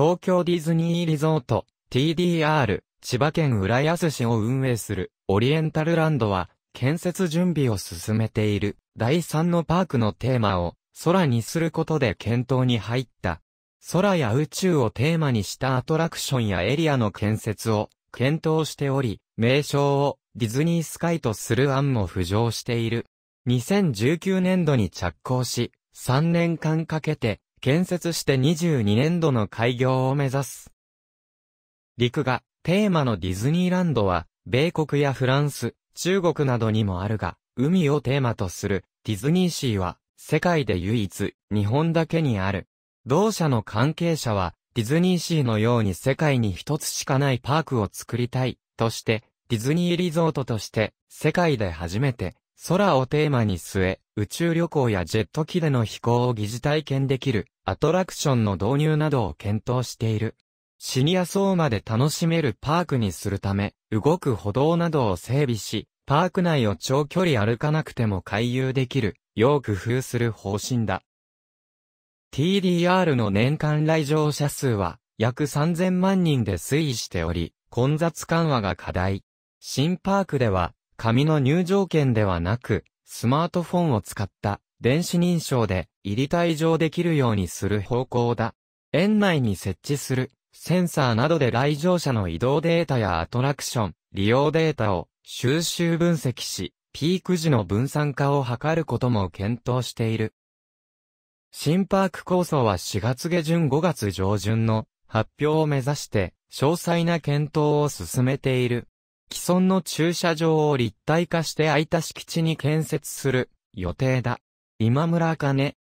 東京ディズニーリゾート TDR 千葉県浦安市を運営するオリエンタルランドは建設準備を進めている第3のパークのテーマを空にすることで検討に入った。空や宇宙をテーマにしたアトラクションやエリアの建設を検討しており、名称をディズニースカイとする案も浮上している。2019年度に着工し、3年間かけて建設して22年度の開業を目指す。陸がテーマのディズニーランドは、米国やフランス、中国などにもあるが、海をテーマとするディズニーシーは、世界で唯一、日本だけにある。同社の関係者は、ディズニーシーのように世界に一つしかないパークを作りたい、として、ディズニーリゾートとして、世界で初めて、空をテーマに据え、宇宙旅行やジェット機での飛行を疑似体験できるアトラクションの導入などを検討している。シニア層まで楽しめるパークにするため、動く歩道などを整備し、パーク内を長距離歩かなくても回遊できる、よう工夫する方針だ。TDR の年間来場者数は約3000万人で推移しており、混雑緩和が課題。新パークでは紙の入場券ではなく、スマートフォンを使った電子認証で入り退場できるようにする方向だ。園内に設置するセンサーなどで来場者の移動データやアトラクション、利用データを収集分析し、ピーク時の分散化を図ることも検討している。新パーク構想は4月下旬5月上旬の発表を目指して詳細な検討を進めている。既存の駐車場を立体化して空いた敷地に建設する予定だ。今村金